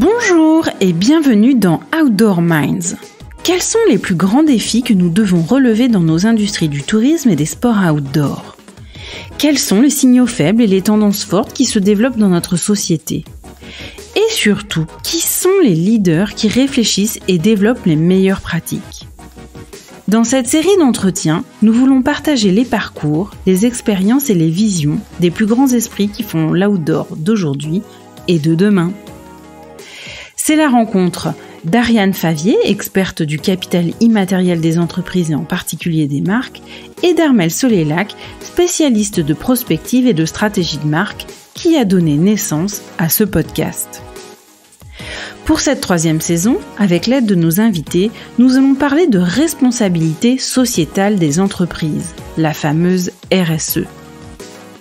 Bonjour et bienvenue dans Outdoor Minds. Quels sont les plus grands défis que nous devons relever dans nos industries du tourisme et des sports outdoor Quels sont les signaux faibles et les tendances fortes qui se développent dans notre société Et surtout, qui sont les leaders qui réfléchissent et développent les meilleures pratiques dans cette série d'entretiens, nous voulons partager les parcours, les expériences et les visions des plus grands esprits qui font l'outdoor d'aujourd'hui et de demain. C'est la rencontre d'Ariane Favier, experte du capital immatériel des entreprises et en particulier des marques, et d'Armel Solélac, spécialiste de prospective et de stratégie de marque, qui a donné naissance à ce podcast. Pour cette troisième saison, avec l'aide de nos invités, nous allons parler de responsabilité sociétale des entreprises, la fameuse RSE.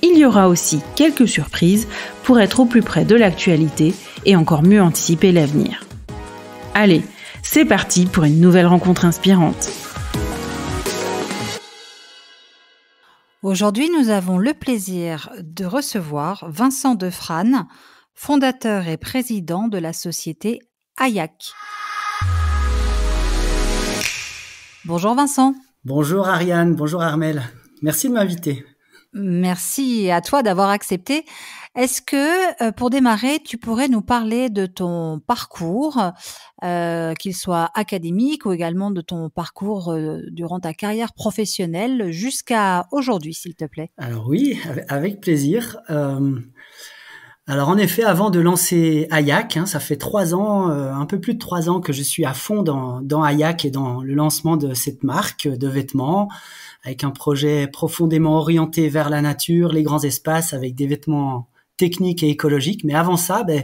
Il y aura aussi quelques surprises pour être au plus près de l'actualité et encore mieux anticiper l'avenir. Allez, c'est parti pour une nouvelle rencontre inspirante. Aujourd'hui, nous avons le plaisir de recevoir Vincent Defrane, fondateur et président de la société Ayac. Bonjour Vincent. Bonjour Ariane, bonjour Armel. Merci de m'inviter. Merci à toi d'avoir accepté. Est-ce que, euh, pour démarrer, tu pourrais nous parler de ton parcours, euh, qu'il soit académique ou également de ton parcours euh, durant ta carrière professionnelle jusqu'à aujourd'hui, s'il te plaît Alors oui, avec plaisir. alors en effet, avant de lancer Hayak, hein, ça fait trois ans, un peu plus de trois ans que je suis à fond dans, dans et dans le lancement de cette marque de vêtements avec un projet profondément orienté vers la nature, les grands espaces, avec des vêtements techniques et écologiques. Mais avant ça, ben,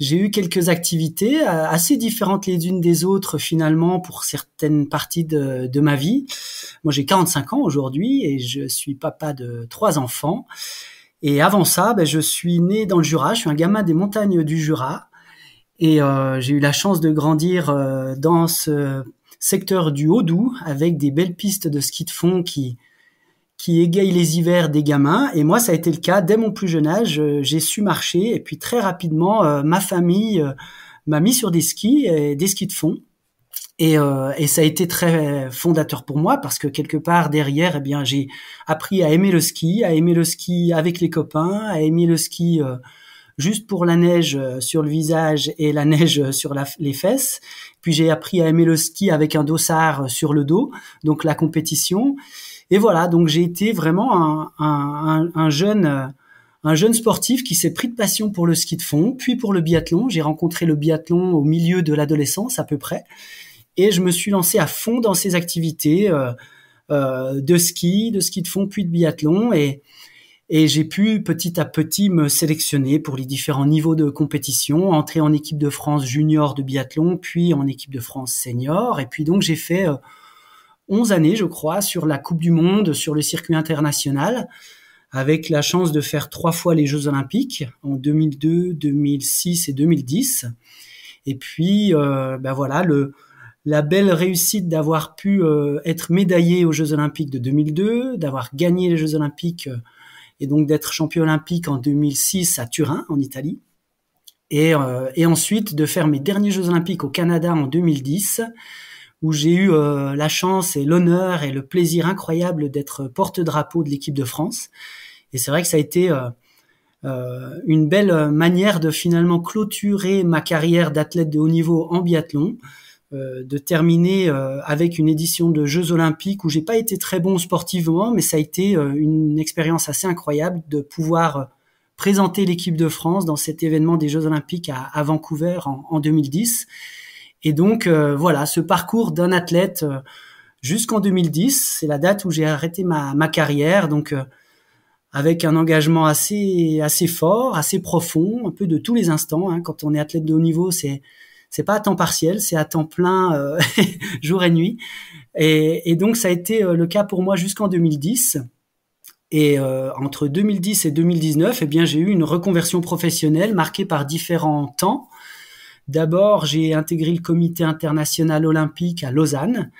j'ai eu quelques activités euh, assez différentes les unes des autres finalement pour certaines parties de, ma vie. Moi, j'ai 45 ans aujourd'hui et je suis papa de trois enfants. Et avant ça, ben, je suis né dans le Jura, je suis un gamin des montagnes du Jura. Et euh, j'ai eu la chance de grandir euh, dans ce secteur du Haut-Doubs avec des belles pistes de ski de fond qui qui égayent les hivers des gamins. Et moi, ça a été le cas dès mon plus jeune âge. Euh, j'ai su marcher et puis très rapidement, euh, ma famille euh, m'a mis sur des skis, des skis de fond. Et, ça a été très fondateur pour moi parce que quelque part derrière, eh bien, j'ai appris à aimer le ski, à aimer le ski avec les copains, à aimer le ski juste pour la neige sur le visage et la neige sur les fesses, puis j'ai appris à aimer le ski avec un dossard sur le dos, donc la compétition. Et voilà, donc j'ai été vraiment un, jeune euh, un jeune sportif qui s'est pris de passion pour le ski de fond, puis pour le biathlon. J'ai rencontré le biathlon au milieu de l'adolescence à peu près, et je me suis lancé à fond dans ces activités euh, euh, de ski, de ski de fond, puis de biathlon. Et, et j'ai pu petit à petit me sélectionner pour les différents niveaux de compétition, entrer en équipe de France junior de biathlon, puis en équipe de France senior, et puis donc j'ai fait 11 euh, années, je crois, sur la Coupe du Monde, sur le circuit international, avec la chance de faire trois fois les Jeux Olympiques en 2002, 2006 et 2010. Et puis, euh, ben voilà, le, la belle réussite d'avoir pu euh, être médaillé aux Jeux Olympiques de 2002, d'avoir gagné les Jeux Olympiques et donc d'être champion olympique en 2006 à Turin, en Italie. Euh, et, ensuite de faire mes derniers Jeux olympiques au Canada en 2010, où j'ai eu euh, la chance et l'honneur et le plaisir incroyable d'être porte-drapeau de l'équipe de France. Et c'est vrai que ça a été euh, une belle manière de finalement clôturer ma carrière d'athlète de haut niveau en biathlon euh, de terminer euh, avec une édition de Jeux Olympiques où j'ai pas été très bon sportivement, mais ça a été euh, une expérience assez incroyable de pouvoir présenter l'équipe de France dans cet événement des Jeux Olympiques à, Vancouver en, 2010. Et donc voilà, ce parcours d'un athlète jusqu'en 2010, c'est la date où j'ai arrêté ma, ma, carrière, donc avec un engagement assez assez fort, assez profond, un peu de tous les instants. Hein, quand on est athlète de haut niveau, c'est c'est pas à temps partiel, c'est à temps plein euh, jour et nuit. Et, donc ça a été euh, le cas pour moi jusqu'en 2010. Et euh, entre 2010 et 2019, eh bien j'ai eu une reconversion professionnelle marquée par différents temps. D'abord, j'ai intégré le Comité international olympique à Lausanne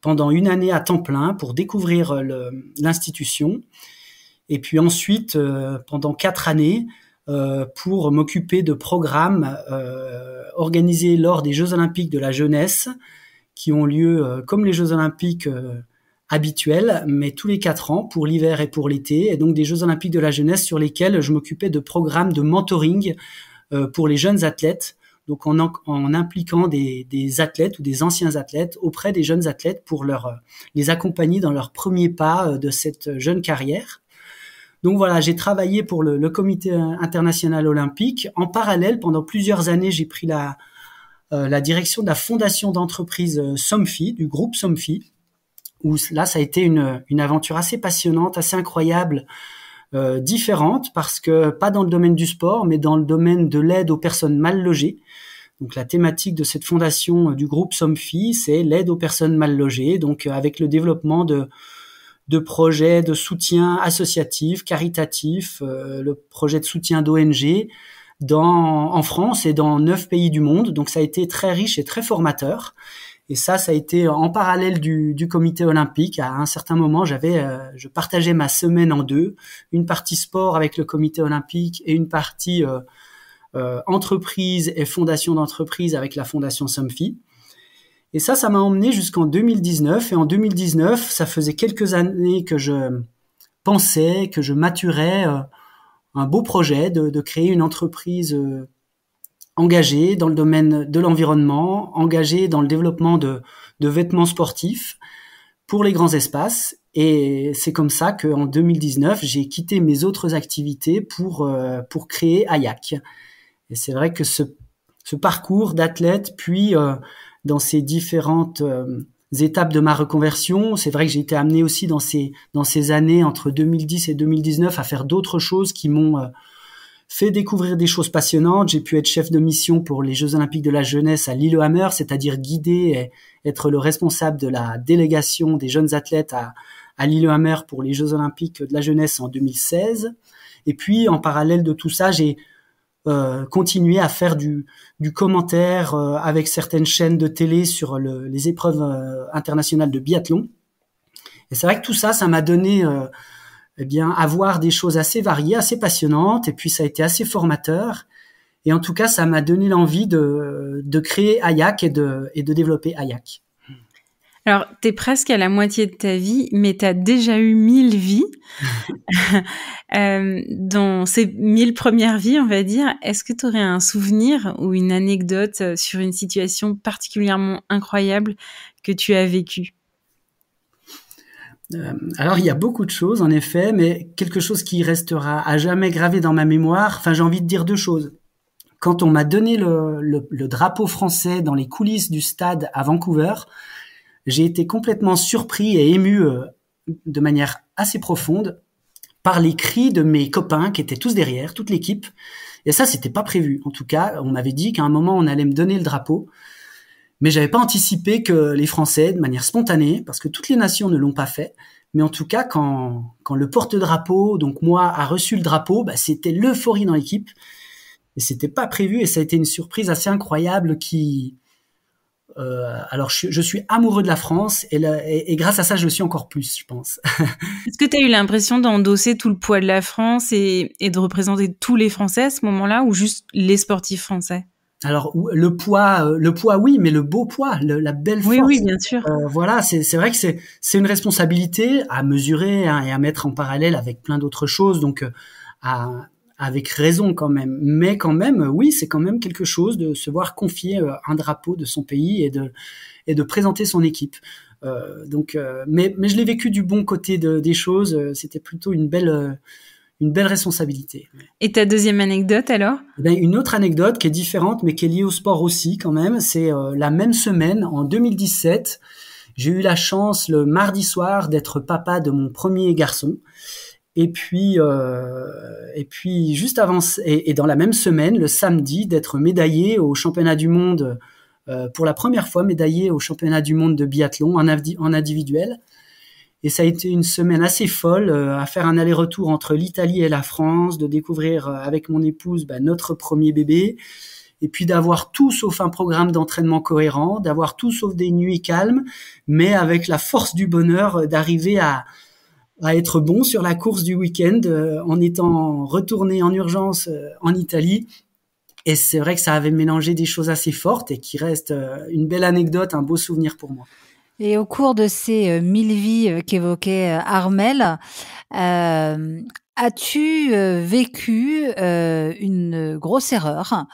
pendant une année à temps plein pour découvrir l'institution. Et puis ensuite, pendant quatre années, euh, pour m'occuper de programmes euh, organisés lors des Jeux olympiques de la jeunesse, qui ont lieu euh, comme les Jeux olympiques habituels, mais tous les quatre ans pour l'hiver et pour l'été, et donc des Jeux olympiques de la jeunesse sur lesquels je m'occupais de programmes de mentoring pour les jeunes athlètes, donc en, impliquant des, athlètes ou des anciens athlètes auprès des jeunes athlètes pour les accompagner dans leurs premier pas de cette jeune carrière. Donc voilà, j'ai travaillé pour le, Comité euh, international olympique. En parallèle, pendant plusieurs années, j'ai pris la, euh, la direction de la fondation d'entreprise euh, SOMFI, du groupe SOMFI, où là, ça a été une, aventure assez passionnante, assez incroyable, différente, parce que pas dans le domaine du sport, mais dans le domaine de l'aide aux personnes mal logées. Donc la thématique de cette fondation du groupe SOMFI, c'est l'aide aux personnes mal logées, donc avec le développement de de projets de soutien associatif, caritatif, euh, le projet de soutien d'ONG dans en France et dans neuf pays du monde. Donc ça a été très riche et très formateur. Et ça, ça a été en parallèle du, du comité olympique. À un certain moment, j'avais, euh, je partageais ma semaine en deux, une partie sport avec le comité olympique et une partie euh, euh entreprise et fondation d'entreprise avec la fondation Somfy. Et ça, ça m'a emmené jusqu'en 2019. Et en 2019, ça faisait quelques années que je pensais, que je maturais euh, un beau projet de, créer une entreprise euh, engagée dans le domaine de l'environnement, engagée dans le développement de, vêtements sportifs pour les grands espaces. Et c'est comme ça qu'en 2019, j'ai quitté mes autres activités pour, euh, pour créer Ayak. Et c'est vrai que ce, parcours d'athlète, puis dans ces différentes euh, étapes de ma reconversion. C'est vrai que j'ai été amené aussi dans ces, dans ces années entre 2010 et 2019 à faire d'autres choses qui m'ont euh, fait découvrir des choses passionnantes. J'ai pu être chef de mission pour les Jeux Olympiques de la Jeunesse à Lillehammer, c'est-à-dire guider et être le responsable de la délégation des jeunes athlètes à, à Lillehammer pour les Jeux Olympiques de la Jeunesse en 2016. Et puis, en parallèle de tout ça, j'ai euh, continuer à faire du, commentaire euh, avec certaines chaînes de télé sur les épreuves euh, internationales de biathlon. Et c'est vrai que tout ça, ça m'a donné eh bien à voir des choses assez variées, assez passionnantes, et puis ça a été assez formateur. Et en tout cas, ça m'a donné l'envie de, créer Ayak et de, développer Ayak. Alors, tu es presque à la moitié de ta vie, mais tu as déjà eu mille vies. Euh, dans ces mille premières vies, on va dire, est-ce que tu aurais un souvenir ou une anecdote euh, sur une situation particulièrement incroyable que tu as vécue euh, alors il y a beaucoup de choses en effet, mais quelque chose qui restera à jamais gravé dans ma mémoire, enfin j'ai envie de dire deux choses quand on m'a donné le, drapeau français dans les coulisses du stade à Vancouver, j'ai été complètement surpris et ému euh, de manière assez profonde par les cris de mes copains qui étaient tous derrière, toute l'équipe. Et ça, c'était pas prévu. En tout cas, on m'avait dit qu'à un moment, on allait me donner le drapeau. Mais j'avais pas anticipé que les Français, de manière spontanée, parce que toutes les nations ne l'ont pas fait, mais en tout cas, quand, quand le porte-drapeau, donc moi, a reçu le drapeau, bah, c'était l'euphorie dans l'équipe. Et c'était pas prévu et ça a été une surprise assez incroyable qui, euh, alors je, suis amoureux de la France et, grâce à ça, je le suis encore plus, je pense. Est-ce que tu as eu l'impression d'endosser tout le poids de la France et, de représenter tous les Français à ce moment-là ou juste les sportifs français alors le poids, euh, le poids, oui, mais le beau poids, la belle force. Oui, oui, bien sûr. Euh, voilà, c'est vrai que c'est une responsabilité à mesurer hein, et à mettre en parallèle avec plein d'autres choses. Donc à avec raison quand même. Mais quand même, oui, c'est quand même quelque chose de se voir confier euh, un drapeau de son pays et de, et de présenter son équipe. Euh, donc, euh, mais, mais je l'ai vécu du bon côté des choses. C'était plutôt une belle, une belle responsabilité. Et ta deuxième anecdote alors eh ben, Une autre anecdote qui est différente, mais qui est liée au sport aussi quand même. C'est la même semaine, en 2017, j'ai eu la chance le mardi soir d'être papa de mon premier garçon. Et puis, euh, et puis juste avant, et, dans la même semaine, le samedi, d'être médaillé au championnat du monde euh, pour la première fois médaillé au championnat du monde de biathlon en, individuel. Et ça a été une semaine assez folle euh, à faire un aller-retour entre l'Italie et la France, de découvrir avec mon épouse bah, notre premier bébé, et puis d'avoir tout sauf un programme d'entraînement cohérent, d'avoir tout sauf des nuits calmes, mais avec la force du bonheur d'arriver à, à être bon sur la course du week-end euh, en étant retourné en urgence euh, en Italie. Et c'est vrai que ça avait mélangé des choses assez fortes et qui reste euh, une belle anecdote, un beau souvenir pour moi. Et au cours de ces mille vies qu'évoquait Armel, As-tu vécu une grosse erreur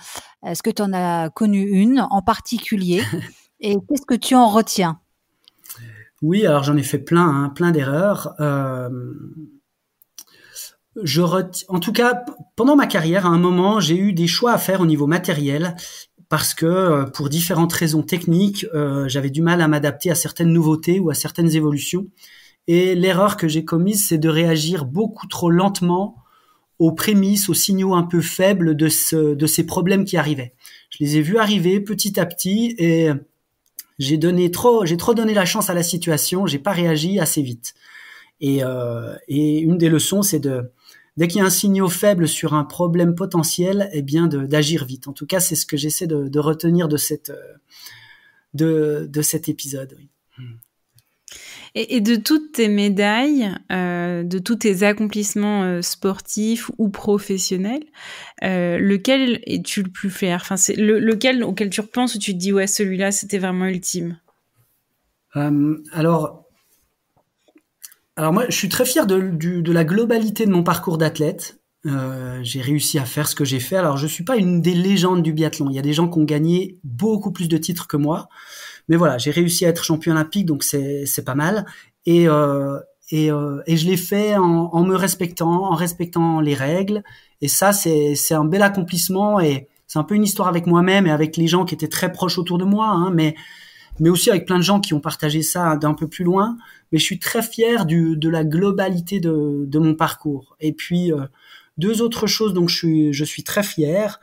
Est-ce que tu en as connu une en particulier Et qu'est-ce que tu en retiens oui, alors j'en ai fait plein, hein, plein d'erreurs. Euh, je En tout cas, pendant ma carrière, à un moment, j'ai eu des choix à faire au niveau matériel parce que euh, pour différentes raisons techniques, euh, j'avais du mal à m'adapter à certaines nouveautés ou à certaines évolutions. Et l'erreur que j'ai commise, c'est de réagir beaucoup trop lentement aux prémices, aux signaux un peu faibles de ces problèmes qui arrivaient. Je les ai vus arriver petit à petit et j'ai donné trop, j'ai trop donné la chance à la situation. J'ai pas réagi assez vite. Et, euh, et une des leçons, c'est de dès qu'il y a un signe faible sur un problème potentiel, eh bien d'agir vite. En tout cas, c'est ce que j'essaie de, retenir de cette euh, de, de cet épisode. Et, de toutes tes médailles, euh, de tous tes accomplissements euh, sportifs ou professionnels, euh, lequel es-tu le plus fier Enfin, c'est lequel auquel tu repenses où tu te dis ouais, celui-là, c'était vraiment ultime. alors, alors moi, je suis très fier de, de la globalité de mon parcours d'athlète. j'ai réussi à faire ce que j'ai fait. Alors, je suis pas une des légendes du biathlon. Il y a des gens qui ont gagné beaucoup plus de titres que moi. Mais voilà, j'ai réussi à être champion olympique, donc c'est pas mal. Et, euh, et, euh, et, je l'ai fait en, en, me respectant, en respectant les règles. Et ça, c'est un bel accomplissement et c'est un peu une histoire avec moi-même et avec les gens qui étaient très proches autour de moi, hein, mais mais aussi avec plein de gens qui ont partagé ça d'un peu plus loin. Mais je suis très fier du, de la globalité de, de mon parcours. Et puis euh, deux autres choses dont je suis, je suis très fier,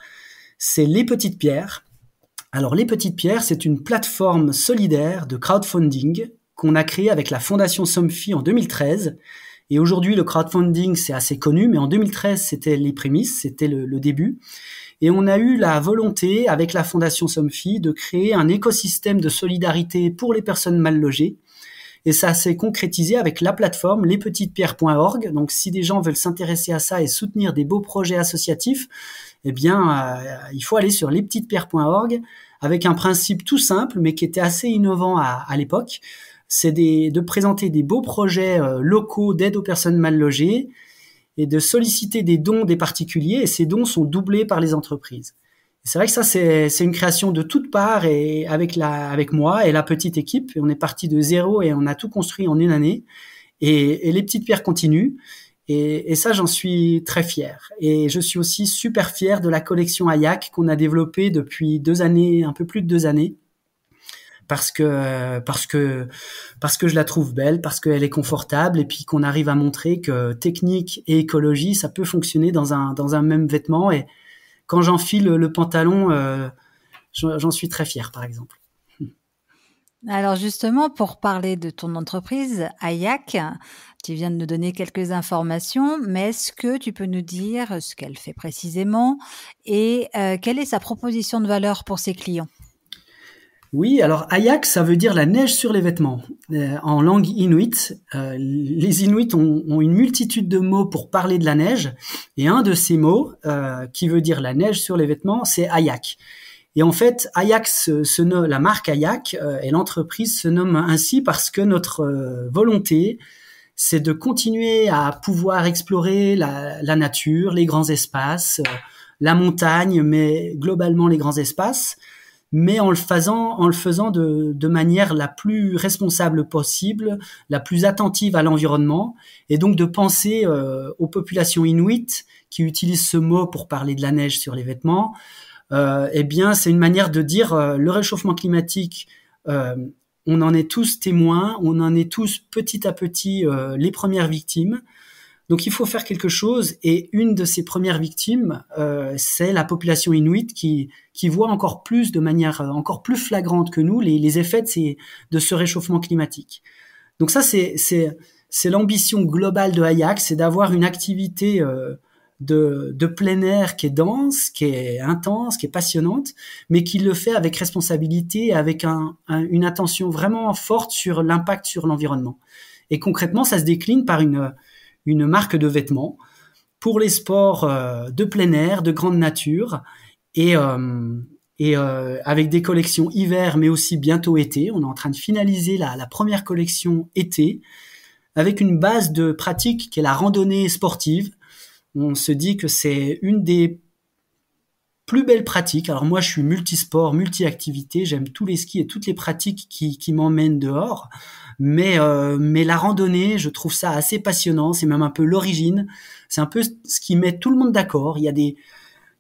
c'est les petites pierres. Alors les petites pierres, c'est une plateforme solidaire de crowdfunding qu'on a créée avec la fondation Somfy en 2013. Et aujourd'hui, le crowdfunding, c'est assez connu, mais en 2013, c'était les prémices, c'était le, début. Et on a eu la volonté, avec la fondation Somfy, de créer un écosystème de solidarité pour les personnes mal logées. Et ça s'est concrétisé avec la plateforme lespetitespierres.org. Donc si des gens veulent s'intéresser à ça et soutenir des beaux projets associatifs, eh bien, euh, il faut aller sur lespetitespierres.org avec un principe tout simple, mais qui était assez innovant à, l'époque. C'est de présenter des beaux projets euh, locaux d'aide aux personnes mal logées et de solliciter des dons des particuliers. Et ces dons sont doublés par les entreprises. C'est vrai que ça, c'est une création de toutes parts et avec, moi et la petite équipe. on est parti de zéro et on a tout construit en une année. Et, et les petites pierres continuent. Et, ça, j'en suis très fier. Et je suis aussi super fier de la collection Ayak qu'on a développée depuis deux années, un peu plus de deux années, parce que parce que je la trouve belle, parce qu'elle est confortable, et puis qu'on arrive à montrer que technique et écologie, ça peut fonctionner dans un même vêtement. Et quand j'enfile le pantalon, euh, j'en suis très fier, par exemple. Alors justement, pour parler de ton entreprise, Ayak, tu viens de nous donner quelques informations, mais est-ce que tu peux nous dire ce qu'elle fait précisément et euh, quelle est sa proposition de valeur pour ses clients oui, alors Ayak, ça veut dire la neige sur les vêtements. Euh, en langue inuit, euh, les Inuits ont, une multitude de mots pour parler de la neige, et un de ces mots, qui veut dire la neige sur les vêtements, c'est Ayak. Et en fait, Ayak, nomme, la marque Ayak et l'entreprise se nomme ainsi parce que notre volonté, c'est de continuer à pouvoir explorer la, nature, les grands espaces, euh, la montagne, mais globalement les grands espaces, mais en le faisant, en le faisant de, manière la plus responsable possible, la plus attentive à l'environnement, et donc de penser euh, aux populations inuites qui utilisent ce mot pour parler de la neige sur les vêtements. Euh, eh bien, c'est une manière de dire euh, le réchauffement climatique on en est tous témoins, on en est tous petit à petit euh, les premières victimes. Donc il faut faire quelque chose et une de ces premières victimes, euh, c'est la population inuite qui, voit encore plus, de manière euh, encore plus flagrante que nous, les, effets de, ces, de ce réchauffement climatique. Donc ça, c'est l'ambition globale de Hayak, c'est d'avoir une activité euh, de, plein air qui est dense, qui est intense, qui est passionnante, mais qui le fait avec responsabilité, avec une attention vraiment forte sur l'impact sur l'environnement. Et concrètement, ça se décline par une, marque de vêtements pour les sports euh, de plein air, de grande nature, et, euh, euh, avec des collections hiver, mais aussi bientôt été. On est en train de finaliser la, la première collection été, avec une base de pratique qui est la randonnée sportive, on se dit que c'est une des plus belles pratiques. Alors moi, je suis multisport, multi-activité, j'aime tous les skis et toutes les pratiques qui, m'emmènent dehors. Mais, euh, mais la randonnée, je trouve ça assez passionnant, c'est même un peu l'origine. C'est un peu ce qui met tout le monde d'accord. Il y a des...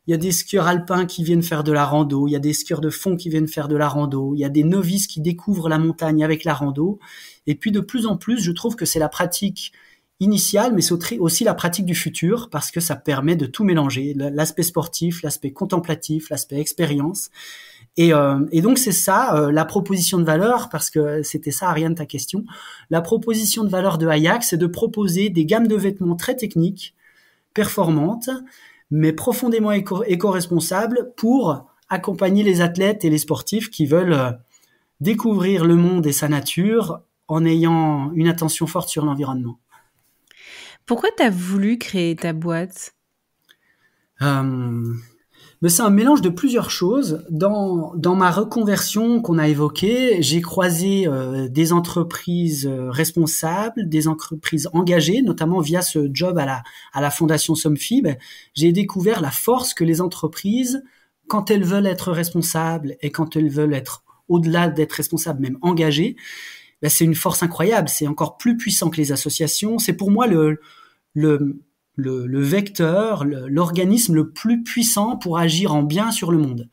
Il y a des skieurs alpins qui viennent faire de la rando, il y a des skieurs de fond qui viennent faire de la rando, il y a des novices qui découvrent la montagne avec la rando. Et puis de plus en plus, je trouve que c'est la pratique Initial, mais c'est aussi la pratique du futur, parce que ça permet de tout mélanger, l'aspect sportif, l'aspect contemplatif, l'aspect expérience. Et, euh, donc c'est ça, euh, la proposition de valeur, parce que c'était ça, Ariane, ta question, la proposition de valeur de Ajax, c'est de proposer des gammes de vêtements très techniques, performantes, mais profondément éco-responsables pour accompagner les athlètes et les sportifs qui veulent euh, découvrir le monde et sa nature en ayant une attention forte sur l'environnement. Pourquoi tu as voulu créer ta boîte euh, mais ben, c'est un mélange de plusieurs choses. Dans, dans ma reconversion qu'on a évoquée, j'ai croisé euh, des entreprises euh, responsables, des entreprises engagées, notamment via ce job à la, à la Fondation Somfib. Ben, j'ai découvert la force que les entreprises, quand elles veulent être responsables et quand elles veulent être au-delà d'être responsables, même engagées, bah, c'est une force incroyable, c'est encore plus puissant que les associations. C'est pour moi le, vecteur, l'organisme le, plus puissant pour agir en bien sur le monde.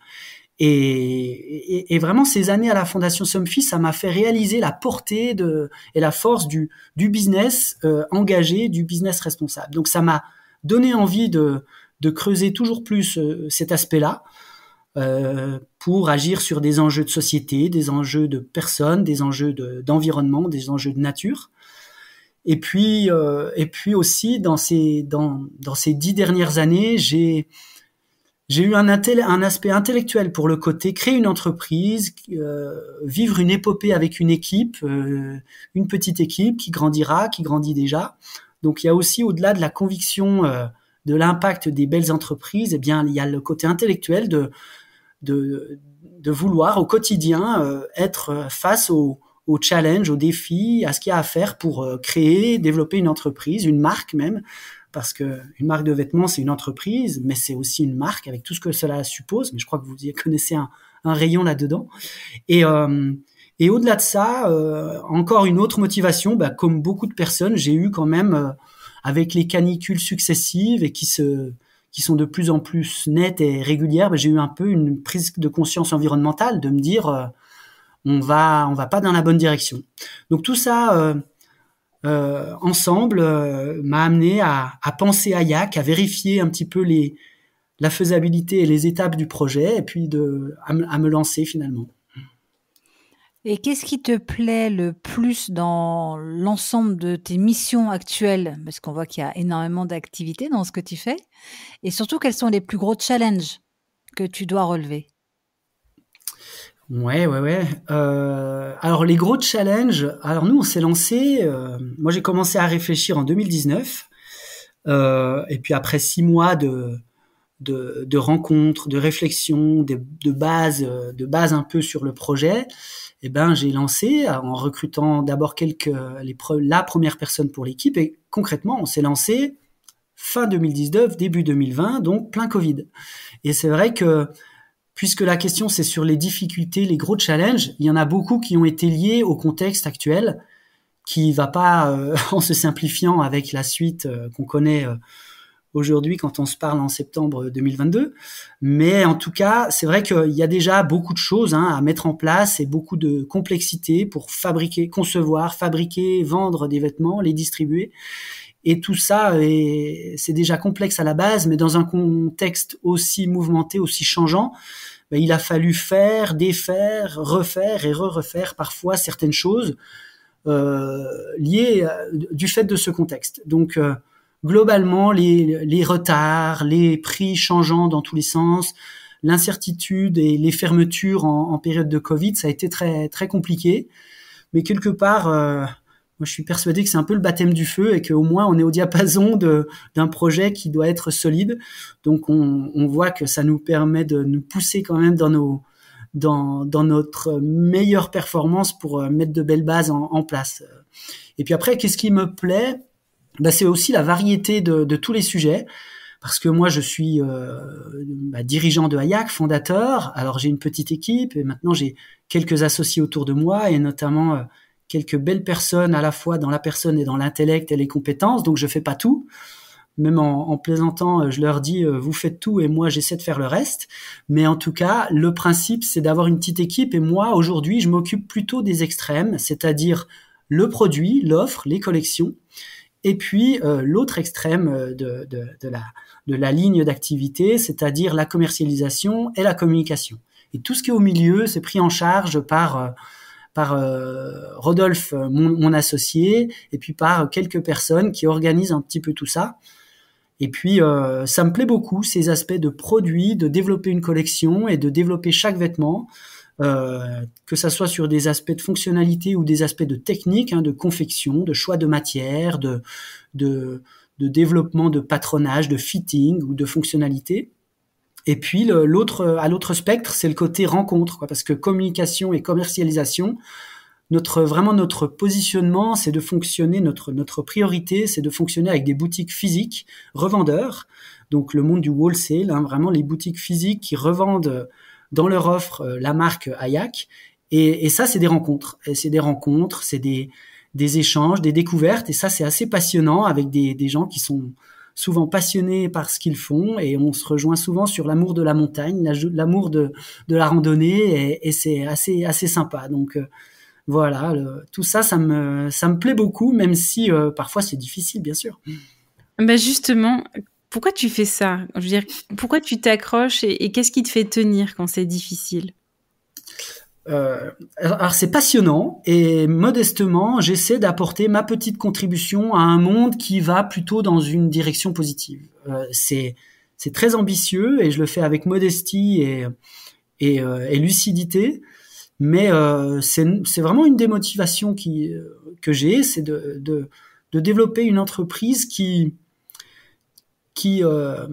Et, vraiment, ces années à la Fondation Somfy, ça m'a fait réaliser la portée et la force du, business euh, engagé, du business responsable. Donc ça m'a donné envie de, creuser toujours plus euh, cet aspect-là. Euh, pour agir sur des enjeux de société, des enjeux de personnes, des enjeux d'environnement, des enjeux de nature. Et puis, euh, et puis aussi, dans ces, dans, dans ces dix dernières années, j'ai j'ai eu un, un, aspect intellectuel pour le côté créer une entreprise, euh, vivre une épopée avec une équipe, une petite équipe qui grandira, qui grandit déjà. Donc il y a aussi au-delà de la conviction de l'impact des belles entreprises, eh bien il y a le côté intellectuel de de, vouloir au quotidien euh, être face aux au challenges, aux défis, à ce qu'il y a à faire pour euh, créer, développer une entreprise, une marque même, parce que une marque de vêtements, c'est une entreprise, mais c'est aussi une marque avec tout ce que cela suppose. Mais je crois que vous y connaissez un, rayon là-dedans. Et, euh, et au-delà de ça, encore une autre motivation, bah, comme beaucoup de personnes, j'ai eu quand même avec les canicules successives et qui se qui sont de plus en plus nettes et régulières, j'ai eu un peu une prise de conscience environnementale de me dire euh, on va on va pas dans la bonne direction. Donc tout ça euh, euh, ensemble m'a amené à, penser à IAC, à vérifier un petit peu les la faisabilité et les étapes du projet et puis de à me lancer finalement. Et qu'est-ce qui te plaît le plus dans l'ensemble de tes missions actuelles Parce qu'on voit qu'il y a énormément d'activités dans ce que tu fais. Et surtout, quels sont les plus gros challenges que tu dois relever Ouais, ouais, ouais. Euh, alors les gros challenges. Alors nous, on s'est lancé. Euh, moi, j'ai commencé à réfléchir en 2019, euh, et puis après six mois de rencontres, de réflexions, de, bases, de base un peu sur le projet eh ben, j'ai lancé euh, en recrutant d'abord quelques, la première personne pour l'équipe et concrètement, on s'est lancé fin 2019, début 2020, donc plein Covid. Et c'est vrai que puisque la question c'est sur les difficultés, les gros challenges, il y en a beaucoup qui ont été liés au contexte actuel qui va pas euh, en se simplifiant avec la suite euh, qu'on connaît aujourd'hui quand on se parle en septembre 2022. Mais en tout cas, c'est vrai qu'il y a déjà beaucoup de choses hein, à mettre en place et beaucoup de complexité pour fabriquer, concevoir, fabriquer, vendre des vêtements, les distribuer. Et tout ça, c'est déjà complexe à la base, mais dans un contexte aussi mouvementé, aussi changeant, ben, il a fallu faire, défaire, refaire et re-refaire parfois certaines choses euh, liées euh, du fait de ce contexte. Donc, euh, globalement, les, retards, les prix changeants dans tous les sens, l'incertitude et les fermetures en, période de Covid, ça a été très très compliqué. Mais quelque part, euh, moi je suis persuadé que c'est un peu le baptême du feu et qu'au moins on est au diapason d'un projet qui doit être solide. Donc on, voit que ça nous permet de nous pousser quand même dans nos dans, dans notre meilleure performance pour euh, mettre de belles bases en place. Et puis après, qu'est-ce qui me plaît bah, c'est aussi la variété de, tous les sujets. Parce que moi, je suis euh, bah, dirigeant de Hayak, fondateur. Alors, j'ai une petite équipe et maintenant, j'ai quelques associés autour de moi et notamment euh, quelques belles personnes à la fois dans la personne et dans l'intellect et les compétences. Donc, je fais pas tout. Même en, plaisantant, euh, je leur dis, vous faites tout et moi, j'essaie de faire le reste. Mais en tout cas, le principe, c'est d'avoir une petite équipe et moi, aujourd'hui, je m'occupe plutôt des extrêmes, c'est-à-dire le produit, l'offre, les collections et puis euh, l'autre extrême euh, de, la, ligne d'activité, c'est-à-dire la commercialisation et la communication. Et tout ce qui est au milieu, c'est pris en charge par, euh, Rodolphe, mon, associé, et puis par quelques personnes qui organisent un petit peu tout ça. Et puis, ça me plaît beaucoup, ces aspects de produit, de développer une collection et de développer chaque vêtement. Euh, que ça soit sur des aspects de fonctionnalité ou des aspects de technique, hein, de confection, de choix de matière, de, de, développement de patronage, de fitting ou de fonctionnalité. Et puis l'autre, à l'autre spectre, c'est le côté rencontre, parce que communication et commercialisation, notre vraiment notre positionnement, c'est de fonctionner notre notre priorité, c'est de fonctionner avec des boutiques physiques, revendeurs, donc le monde du wholesale, hein, vraiment les boutiques physiques qui revendent dans leur offre euh, la marque Ayak. Et, ça, c'est des rencontres. C'est des rencontres, c'est des, échanges, des découvertes. Et ça, c'est assez passionnant avec des, gens qui sont souvent passionnés par ce qu'ils font et on se rejoint souvent sur l'amour de la montagne, l'amour de, de la randonnée et, c'est assez assez sympa. Donc euh, voilà, tout ça, ça me ça me plaît beaucoup, même si euh, parfois c'est difficile, bien sûr. Bah, justement, pourquoi tu fais ça Je veux dire, pourquoi tu t'accroches et, qu'est-ce qui te fait tenir quand c'est difficile euh, alors c'est passionnant et modestement j'essaie d'apporter ma petite contribution à un monde qui va plutôt dans une direction positive. Euh, c'est c'est très ambitieux et je le fais avec modestie et et, euh, lucidité, mais c'est vraiment une des qui que j'ai, c'est de développer une entreprise qui euh,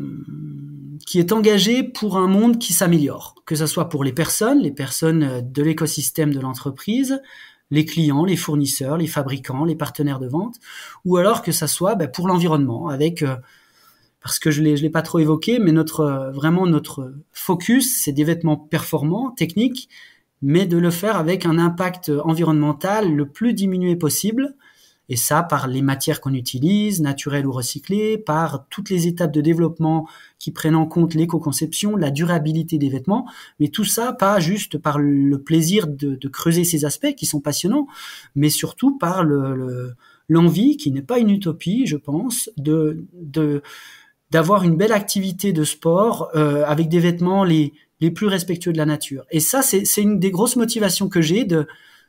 qui, est engagé pour un monde qui s'améliore, que ce soit pour les personnes, les personnes euh, de l'écosystème de l'entreprise, les clients, les fournisseurs, les fabricants, les partenaires de vente, ou alors que ça soit bah, pour l'environnement, avec euh, parce que je ne l'ai pas trop évoqué, mais vraiment notre focus, c'est des vêtements performants, techniques, mais de le faire avec un impact environnemental le plus diminué possible et ça, par les matières qu'on utilise, naturelles ou recyclées, par toutes les étapes de développement qui prennent en compte l'éco-conception, la durabilité des vêtements, mais tout ça pas juste par le plaisir de, creuser ces aspects qui sont passionnants, mais surtout par l'envie qui n'est pas une utopie, je pense, de, de d'avoir une belle activité de sport euh, avec des vêtements les les plus respectueux de la nature. Et ça, c'est une des grosses motivations que j'ai de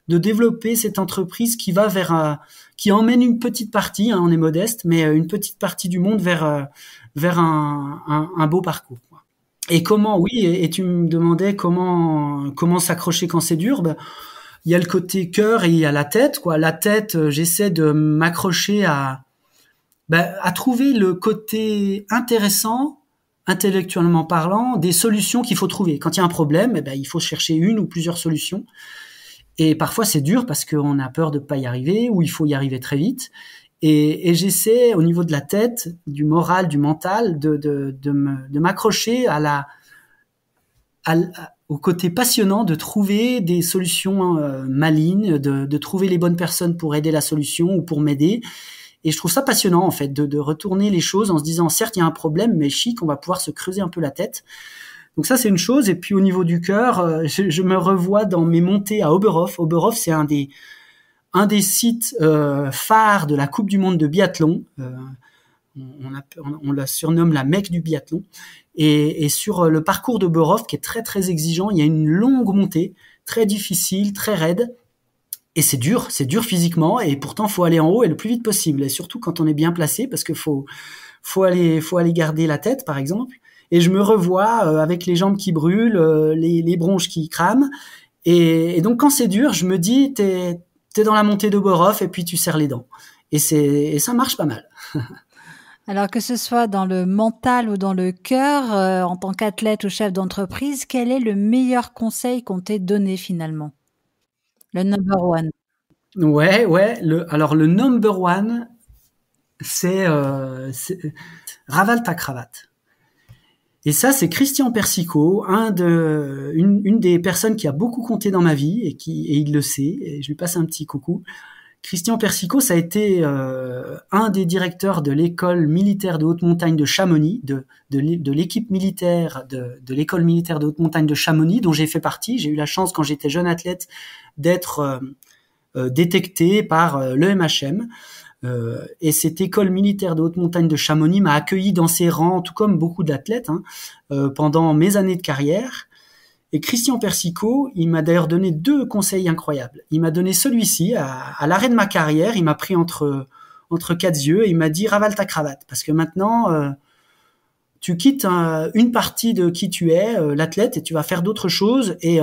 de développer cette entreprise qui va vers un, euh, qui emmène une petite partie, hein, on est modeste, mais euh, une petite partie du monde vers euh, vers un, un, beau parcours. Et comment, oui, et, tu me demandais comment comment s'accrocher quand c'est dur. Ben, il y a le côté cœur et il y a la tête. Quoi. La tête, j'essaie de m'accrocher à, ben, à trouver le côté intéressant, intellectuellement parlant, des solutions qu'il faut trouver. Quand il y a un problème, eh ben, il faut chercher une ou plusieurs solutions. Et parfois c'est dur parce qu'on a peur de pas y arriver ou il faut y arriver très vite. Et, j'essaie au niveau de la tête, du moral, du mental, de, de, m'accrocher à la, au côté passionnant de trouver des solutions hein, euh, malignes, malines, de, trouver les bonnes personnes pour aider la solution ou pour m'aider. Et je trouve ça passionnant en fait de, de, retourner les choses en se disant certes il y a un problème, mais chic, on va pouvoir se creuser un peu la tête. Donc ça, c'est une chose. Et puis au niveau du cœur, euh, je, me revois dans mes montées à Oberhof. Oberhof, c'est un des, un des sites euh, phares de la Coupe du Monde de biathlon. Euh, on, la surnomme la Mecque du biathlon. Et, et sur le parcours de Oberhof, qui est très très exigeant, il y a une longue montée, très difficile, très raide. Et c'est dur, c'est dur physiquement, et pourtant faut aller en haut et le plus vite possible, et surtout quand on est bien placé, parce que faut, faut aller, faut aller garder la tête, par exemple et je me revois euh, avec les jambes qui brûlent, euh, les, bronches qui crament. Et, donc quand c'est dur, je me dis, t'es es dans la montée de Borov et puis tu serres les dents. Et, et ça marche pas mal. Alors que ce soit dans le mental ou dans le cœur, euh, en tant qu'athlète ou chef d'entreprise, quel est le meilleur conseil qu'on t'ait donné finalement Le number one. Ouais, ouais. alors le number one, c'est euh, ta cravate. Et ça, c'est Christian Persico, un de, une, des personnes qui a beaucoup compté dans ma vie et qui et il le sait. Et je lui passe un petit coucou. Christian Persico, ça a été euh, un des directeurs de l'école militaire de haute montagne de Chamonix, de, de l'équipe militaire de, de l'école militaire de haute montagne de Chamonix, dont j'ai fait partie. J'ai eu la chance, quand j'étais jeune athlète, d'être euh, euh, détecté par le MHM. Euh, et cette école militaire de haute montagne de Chamonix m'a accueilli dans ses rangs, tout comme beaucoup d'athlètes, hein, euh, pendant mes années de carrière. Et Christian Persico, il m'a d'ailleurs donné deux conseils incroyables. Il m'a donné celui-ci à, l'arrêt de ma carrière. Il m'a pris entre entre quatre yeux et il m'a dit ravale ta cravate parce que maintenant euh, tu quittes une partie de qui tu es, l'athlète, et tu vas faire d'autres choses et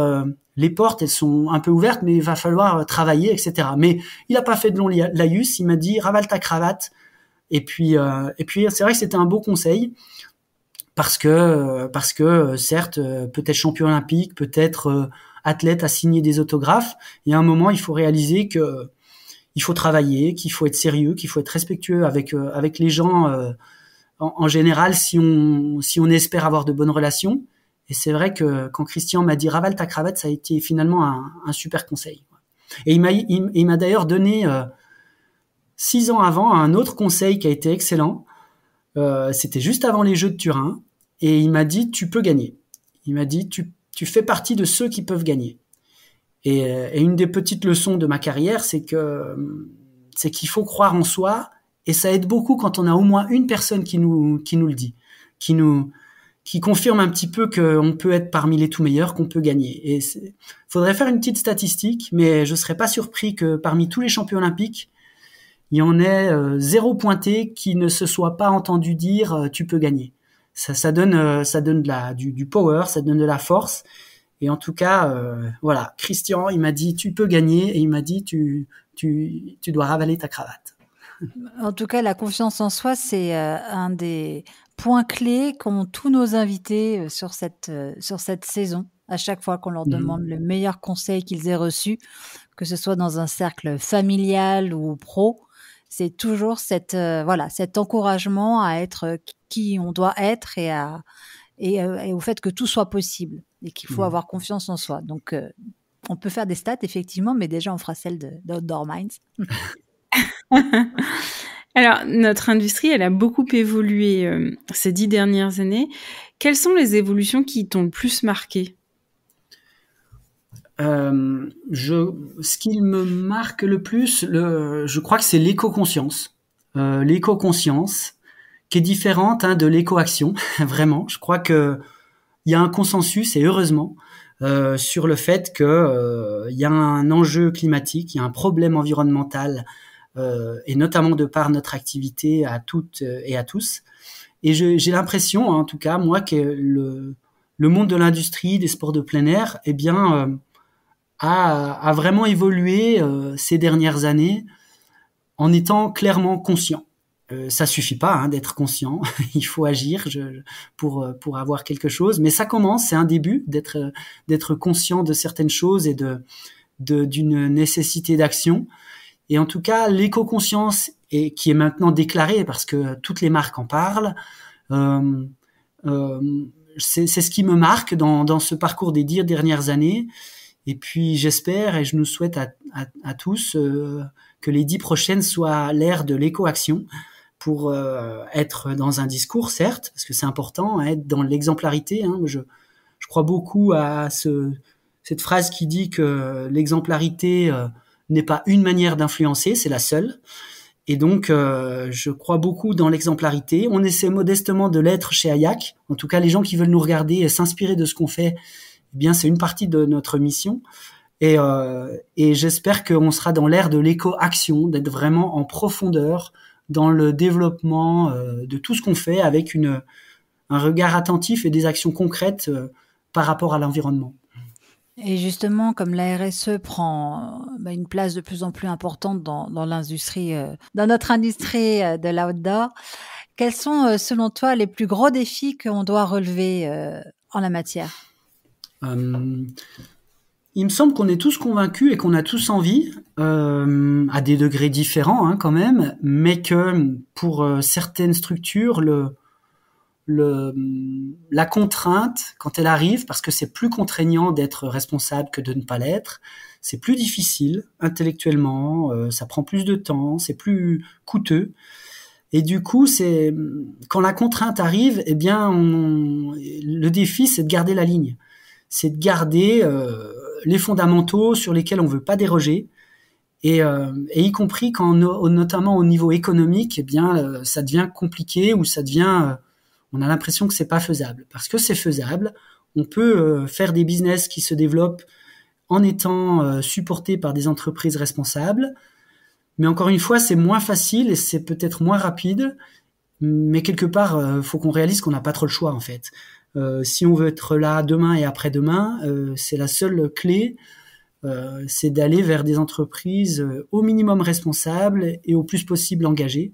les portes elles sont un peu ouvertes, mais il va falloir travailler, etc. Mais il n'a pas fait de long laïus, il m'a dit ravale ta cravate. Et puis, euh, et puis c'est vrai que c'était un beau conseil parce que, parce que certes, peut-être champion olympique, peut-être euh, athlète à signer des autographes. Et à un moment, il faut réaliser que il faut travailler, qu'il faut être sérieux, qu'il faut être respectueux avec euh, avec les gens en, en, général si on si on espère avoir de bonnes relations. Et c'est vrai que quand Christian m'a dit ravale ta cravate, ça a été finalement un, super conseil. Et il m'a, d'ailleurs donné euh, six ans avant un autre conseil qui a été excellent. Euh, c'était juste avant les Jeux de Turin, et il m'a dit tu peux gagner. Il m'a dit tu, fais partie de ceux qui peuvent gagner. Euh, et, une des petites leçons de ma carrière, c'est que c'est qu'il faut croire en soi, et ça aide beaucoup quand on a au moins une personne qui nous qui nous le dit, qui nous qui confirme un petit peu qu'on peut être parmi les tout meilleurs, qu'on peut gagner. Et faudrait faire une petite statistique, mais je serais pas surpris que parmi tous les champions olympiques, il y en ait euh, zéro pointé qui ne se soit pas entendu dire euh, tu peux gagner. Ça, ça donne, euh, ça donne de la, du, du, power, ça donne de la force. Et en tout cas, voilà, Christian, il m'a dit tu peux gagner et il m'a dit tu, tu, tu dois ravaler ta cravate. En tout cas, la confiance en soi, c'est un des points clés qu'ont tous nos invités euh, sur cette, euh, sur cette saison à chaque fois qu'on leur mmh. demande le meilleur conseil qu'ils aient reçu, que ce soit dans un cercle familial ou pro. C'est toujours cette, euh, voilà, cet encouragement à être qui on doit être et, à, et, au fait que tout soit possible et qu'il faut mmh. avoir confiance en soi. Donc, on peut faire des stats, effectivement, mais déjà, on fera celle d'Outdoor Minds. Alors, notre industrie, elle a beaucoup évolué euh, ces dix dernières années. Quelles sont les évolutions qui t'ont le plus marqué euh, ce qui me marque le plus, je crois que c'est l'éco-conscience. Euh, l'éco-conscience, qui est différente hein, de l'éco-action, vraiment. Je crois qu'il y a un consensus, et heureusement, sur le fait qu'il y a un enjeu climatique, il y a un problème environnemental euh, et notamment de par notre activité à toutes euh, et à tous. Et j'ai l'impression, hein, en tout cas, moi, que le, le monde de l'industrie, des sports de plein air, eh bien, euh, a, a, vraiment évolué ces dernières années en étant clairement conscient. ça suffit pas hein, d'être conscient, il faut agir pour pour avoir quelque chose. Mais ça commence, c'est un début d'être d'être conscient de certaines choses et de d'une nécessité d'action. Et en tout cas, l'éco-conscience et qui est maintenant déclarée parce que toutes les marques en parlent. Euh, euh, c'est ce qui me marque dans, dans ce parcours des dix dernières années. Et puis j'espère et je nous souhaite à, à, tous euh, que les dix prochaines soient l'ère de l'éco-action pour euh, être dans un discours, certes, parce que c'est important, hein, être dans l'exemplarité. Hein. Je, je crois beaucoup à ce, cette phrase qui dit que l'exemplarité euh, n'est pas une manière d'influencer, c'est la seule. Et donc, euh, je crois beaucoup dans l'exemplarité. On essaie modestement de l'être chez Ayak. En tout cas, les gens qui veulent nous regarder et s'inspirer de ce qu'on fait, eh bien, c'est une partie de notre mission. Euh, et, j'espère qu'on sera dans l'ère de l'éco-action, d'être vraiment en profondeur dans le développement euh, de tout ce qu'on fait avec un regard attentif et des actions concrètes par rapport à l'environnement. Et justement, comme la RSE prend euh, bah, une place de plus en plus importante dans, l'industrie, euh, dans notre industrie euh, de l'outdoor, quels sont, selon toi, les plus gros défis qu'on doit relever en la matière Il me semble qu'on est tous convaincus et qu'on a tous envie, à des degrés différents hein, quand même, mais que pour certaines structures, le, la contrainte quand elle arrive, parce que c'est plus contraignant d'être responsable que de ne pas l'être. C'est plus difficile intellectuellement, euh, ça prend plus de temps, c'est plus coûteux. Et du coup, c'est quand la contrainte arrive, eh bien, le défi, c'est de garder la ligne, c'est de garder euh, les fondamentaux sur lesquels on ne veut pas déroger. Et, euh, y compris quand, notamment au niveau économique, eh bien, ça devient compliqué ou ça devient on a l'impression que ce c'est pas faisable. Parce que c'est faisable, on peut euh, faire des business qui se développent en étant euh, supportés par des entreprises responsables. Mais encore une fois, c'est moins facile et c'est peut-être moins rapide. Mais quelque part, il euh, faut qu'on réalise qu'on n'a pas trop le choix en fait. si on veut être là demain et après-demain, c'est la seule clé. c'est d'aller vers des entreprises au minimum responsables et au plus possible engagées.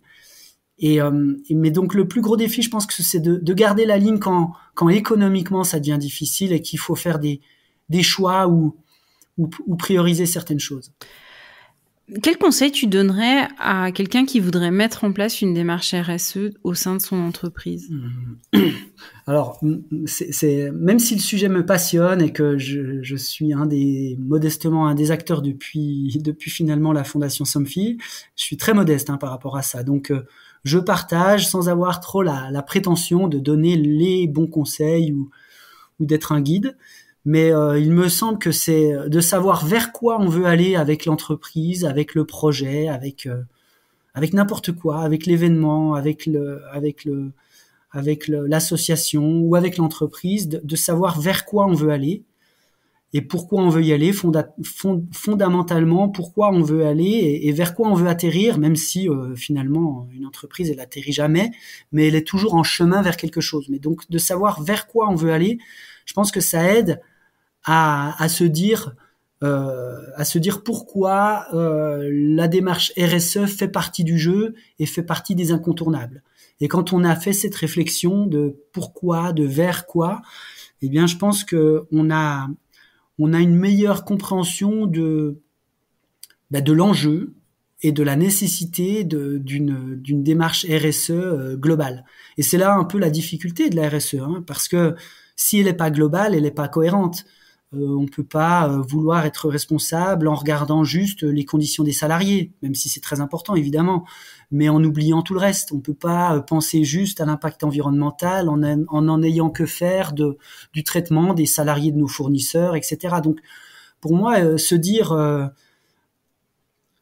Et, euh, mais donc le plus gros défi, je pense que c'est de, garder la ligne quand, quand économiquement ça devient difficile et qu'il faut faire des, des choix ou, ou, prioriser certaines choses. Quel conseil tu donnerais à quelqu'un qui voudrait mettre en place une démarche RSE au sein de son entreprise mmh. Alors, c'est même si le sujet me passionne et que je, suis un des modestement un des acteurs depuis depuis finalement la fondation Somfy, je suis très modeste hein, par rapport à ça. Donc euh, je partage sans avoir trop la, prétention de donner les bons conseils ou, d'être un guide. Mais euh, il me semble que c'est euh, de savoir vers quoi on veut aller avec l'entreprise, avec le projet, avec euh, avec n'importe quoi, avec l'événement, avec le avec le avec l'association ou avec l'entreprise, de, savoir vers quoi on veut aller et pourquoi on veut y aller fondamentalement, pourquoi on veut aller et, vers quoi on veut atterrir, même si euh, finalement une entreprise elle atterrit jamais, mais elle est toujours en chemin vers quelque chose. Mais donc de savoir vers quoi on veut aller, je pense que ça aide à, se dire euh, à se dire pourquoi euh, la démarche RSE fait partie du jeu et fait partie des incontournables. Et quand on a fait cette réflexion de pourquoi, de vers quoi, eh bien je pense que on a on a une meilleure compréhension de, bah, l'enjeu et de la nécessité d'une démarche RSE euh, globale. Et c'est là un peu la difficulté de la RSE, hein, parce que si elle n'est pas globale, elle n'est pas cohérente. Euh, on ne peut pas euh, vouloir être responsable en regardant juste euh, les conditions des salariés, même si c'est très important évidemment, mais en oubliant tout le reste. On ne peut pas penser juste à l'impact environnemental en n'en ayant que faire du traitement des salariés de nos fournisseurs, etc. Donc pour moi, se dire...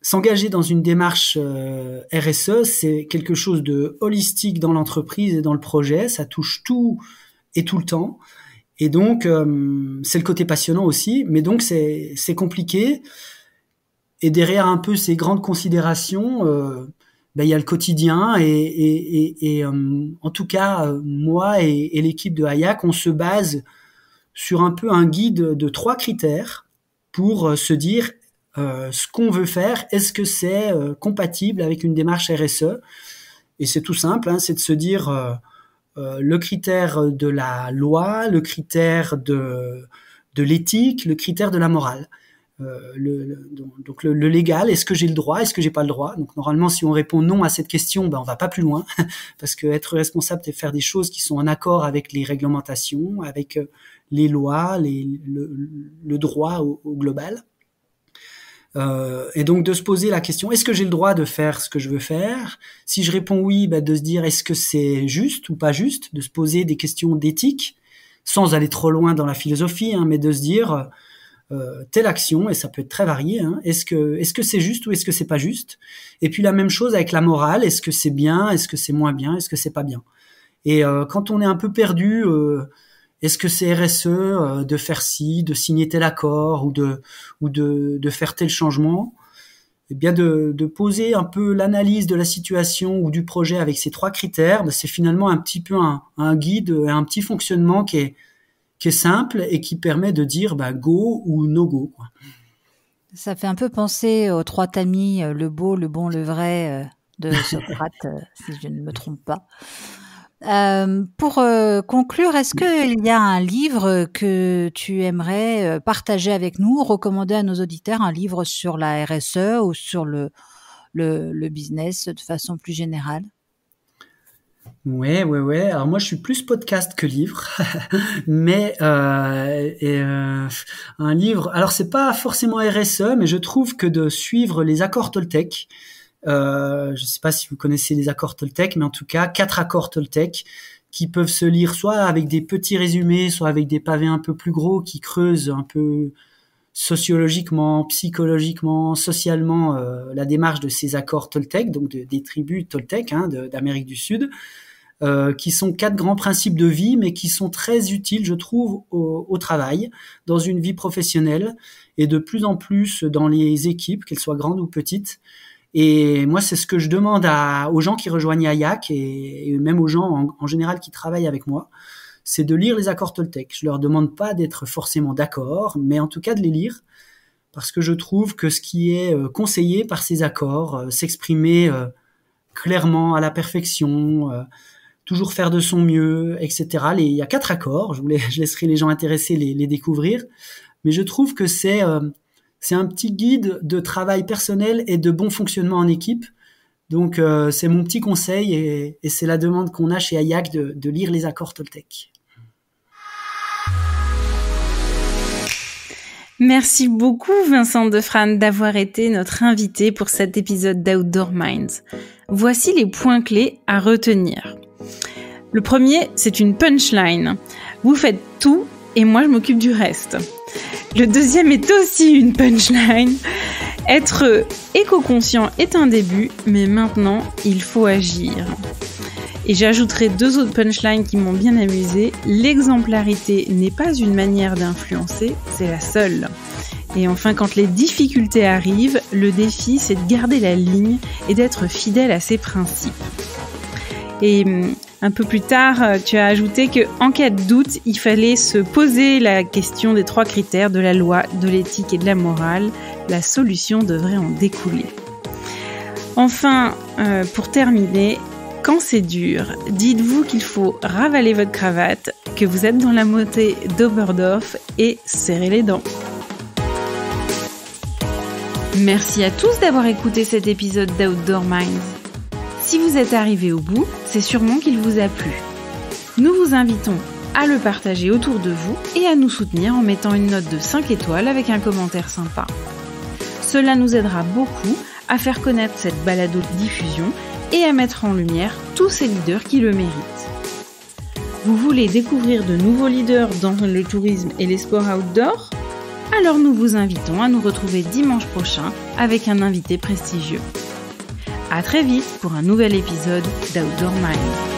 S'engager dans une démarche RSE, c'est quelque chose de holistique dans l'entreprise et dans le projet. Ça touche tout et tout le temps. Et donc, euh, c'est le côté passionnant aussi, mais donc c'est compliqué. Et derrière un peu ces grandes considérations, euh, ben, il y a le quotidien. Et, et, et, euh, en tout cas, moi et, l'équipe de Hayak, on se base sur un peu un guide de trois critères pour se dire ce qu'on veut faire, est-ce que c'est compatible avec une démarche RSE Et c'est tout simple, hein, c'est de se dire euh, le critère de la loi, le critère de, de l'éthique, le critère de la morale. Euh, le, donc le, légal, est-ce que j'ai le droit, est-ce que j'ai pas le droit Donc normalement, si on répond non à cette question, ben on va pas plus loin, parce que être responsable, c'est faire des choses qui sont en accord avec les réglementations, avec euh, les lois, le, droit au global. Euh, et donc de se poser la question est-ce que j'ai le droit de faire ce que je veux faire Si je réponds oui, bah de se dire est-ce que c'est juste ou pas juste De se poser des questions d'éthique sans aller trop loin dans la philosophie, hein, mais de se dire euh, telle action et ça peut être très varié. Hein, est-ce que est-ce que c'est juste ou est-ce que c'est pas juste Et puis la même chose avec la morale est-ce que c'est bien Est-ce que c'est moins bien Est-ce que c'est pas bien Et euh, quand on est un peu perdu est-ce que c'est RSE euh, de faire ci, de signer tel accord ou de, ou de, faire tel changement Eh bien, de, poser un peu l'analyse de la situation ou du projet avec ces trois critères, bah, c'est finalement un petit peu un, guide, un petit fonctionnement qui est, qui est simple et qui permet de dire bah, go ou no go. Ça fait un peu penser aux trois tamis, euh, le beau, le bon, le vrai euh, de Socrate, si je ne me trompe pas. Euh, pour euh, conclure, est-ce qu'il y a un livre que tu aimerais euh, partager avec nous, recommander à nos auditeurs un livre sur la RSE ou sur le, le, business de façon plus générale Oui, oui, oui. Alors moi, je suis plus podcast que livre, mais un livre. Alors c'est pas forcément RSE, mais je trouve que de suivre les accords Toltec, euh, je ne sais pas si vous connaissez les accords Toltec, mais en tout cas, quatre accords Toltec qui peuvent se lire soit avec des petits résumés, soit avec des pavés un peu plus gros qui creusent un peu sociologiquement, psychologiquement, socialement euh, la démarche de ces accords Toltec, donc des tribus Toltec hein, d'Amérique du Sud. Euh, qui sont quatre grands principes de vie, mais qui sont très utiles, je trouve, au, travail, dans une vie professionnelle, et de plus en plus dans les équipes, qu'elles soient grandes ou petites. Et moi, c'est ce que je demande à, aux gens qui rejoignent IAC et, même aux gens en, général qui travaillent avec moi, c'est de lire les accords Toltec. Je leur demande pas d'être forcément d'accord, mais en tout cas de les lire parce que je trouve que ce qui est euh, conseillé par ces accords, euh, s'exprimer euh, clairement à la perfection, toujours faire de son mieux, etc. il y a quatre accords, je, je laisserai les gens intéressés les, les découvrir, mais je trouve que c'est c'est un petit guide de travail personnel et de bon fonctionnement en équipe. Donc euh, c'est mon petit conseil et, c'est la demande qu'on a chez Ayak de, lire les accords Toltec. Merci beaucoup Vincent Defran, d'avoir été notre invité pour cet épisode d'Outdoor Minds. Voici les points clés à retenir. Le premier, c'est une punchline. Vous faites tout et moi je m'occupe du reste. Le deuxième est aussi une punchline. Être éco-conscient est un début, mais maintenant il faut agir. Et j'ajouterai deux autres punchlines qui m'ont bien amusé. L'exemplarité n'est pas une manière d'influencer, c'est la seule. Et enfin, quand les difficultés arrivent, le défi c'est de garder la ligne et d'être fidèle à ses principes. Et hum, un peu plus tard, euh, tu as ajouté que en cas de doute, il fallait se poser la question des trois critères de la loi, de l'éthique et de la morale. La solution devrait en découler. Enfin, euh, pour terminer, quand c'est dur, dites-vous qu'il faut ravaler votre cravate, que vous êtes dans la montée d'Oberdorf et serrer les dents. Merci à tous d'avoir écouté cet épisode d'Outdoor Minds. Si vous êtes arrivé au bout, c'est sûrement qu'il vous a plu. Nous vous invitons à le partager autour de vous et à nous soutenir en mettant une note de 5 étoiles avec un commentaire sympa. Cela nous aidera beaucoup à faire connaître cette balado diffusion et à mettre en lumière tous ces leaders qui le méritent. Vous voulez découvrir de nouveaux leaders dans le tourisme et les sports outdoor Alors nous vous invitons à nous retrouver dimanche prochain avec un invité prestigieux. À très vite pour un nouvel épisode d'Outdoor Mind.